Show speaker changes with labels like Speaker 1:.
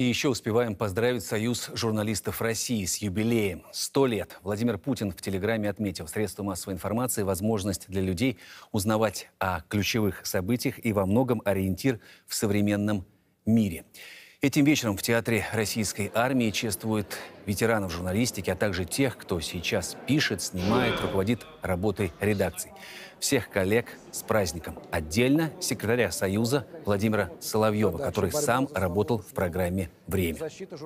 Speaker 1: И еще успеваем поздравить Союз журналистов России с юбилеем. Сто лет. Владимир Путин в Телеграме отметил средства массовой информации, возможность для людей узнавать о ключевых событиях и во многом ориентир в современном мире. Этим вечером в Театре Российской Армии чествуют ветеранов журналистики, а также тех, кто сейчас пишет, снимает, руководит работой редакций. Всех коллег с праздником. Отдельно секретаря Союза Владимира Соловьева, который сам работал в программе «Время».
Speaker 2: Защита